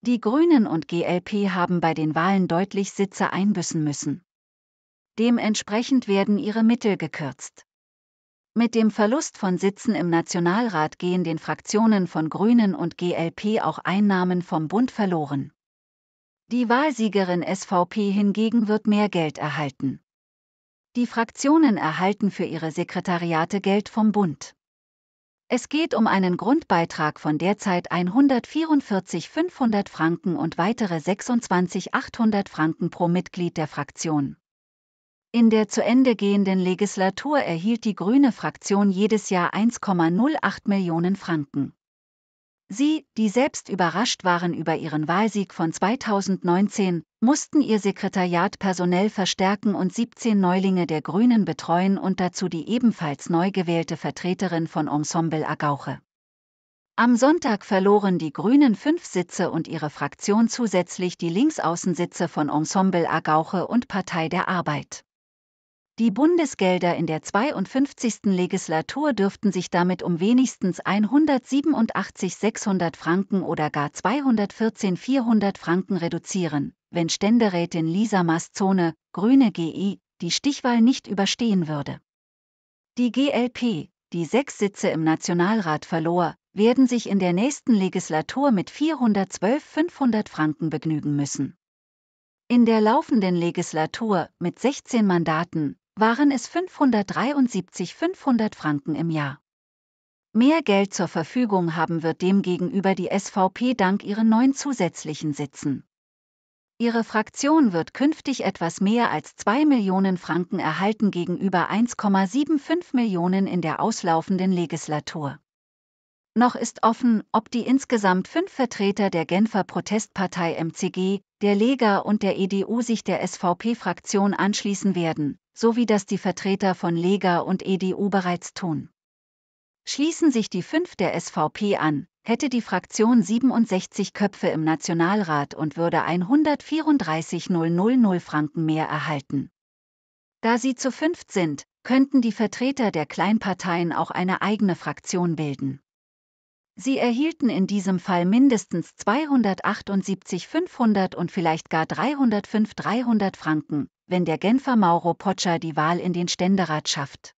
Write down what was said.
Die Grünen und GLP haben bei den Wahlen deutlich Sitze einbüßen müssen. Dementsprechend werden ihre Mittel gekürzt. Mit dem Verlust von Sitzen im Nationalrat gehen den Fraktionen von Grünen und GLP auch Einnahmen vom Bund verloren. Die Wahlsiegerin SVP hingegen wird mehr Geld erhalten. Die Fraktionen erhalten für ihre Sekretariate Geld vom Bund. Es geht um einen Grundbeitrag von derzeit 144.500 Franken und weitere 26.800 Franken pro Mitglied der Fraktion. In der zu Ende gehenden Legislatur erhielt die grüne Fraktion jedes Jahr 1,08 Millionen Franken. Sie, die selbst überrascht waren über ihren Wahlsieg von 2019, mussten ihr Sekretariat personell verstärken und 17 Neulinge der Grünen betreuen und dazu die ebenfalls neu gewählte Vertreterin von Ensemble Agauche. Am Sonntag verloren die Grünen fünf Sitze und ihre Fraktion zusätzlich die Linksaußensitze von Ensemble Agauche und Partei der Arbeit. Die Bundesgelder in der 52. Legislatur dürften sich damit um wenigstens 187.600 Franken oder gar 214.400 Franken reduzieren, wenn Ständerätin Lisa Mastzone, Grüne GI, die Stichwahl nicht überstehen würde. Die GLP, die sechs Sitze im Nationalrat verlor, werden sich in der nächsten Legislatur mit 412.500 Franken begnügen müssen. In der laufenden Legislatur mit 16 Mandaten waren es 573,500 Franken im Jahr. Mehr Geld zur Verfügung haben wird demgegenüber die SVP dank ihren neun zusätzlichen Sitzen. Ihre Fraktion wird künftig etwas mehr als 2 Millionen Franken erhalten gegenüber 1,75 Millionen in der auslaufenden Legislatur. Noch ist offen, ob die insgesamt fünf Vertreter der Genfer Protestpartei MCG, der Lega und der EDU sich der SVP-Fraktion anschließen werden so wie das die Vertreter von Lega und EDU bereits tun. Schließen sich die fünf der SVP an, hätte die Fraktion 67 Köpfe im Nationalrat und würde 134.000 Franken mehr erhalten. Da sie zu fünft sind, könnten die Vertreter der Kleinparteien auch eine eigene Fraktion bilden. Sie erhielten in diesem Fall mindestens 278 500 und vielleicht gar 305 300 Franken, wenn der Genfer Mauro Potscher die Wahl in den Ständerat schafft.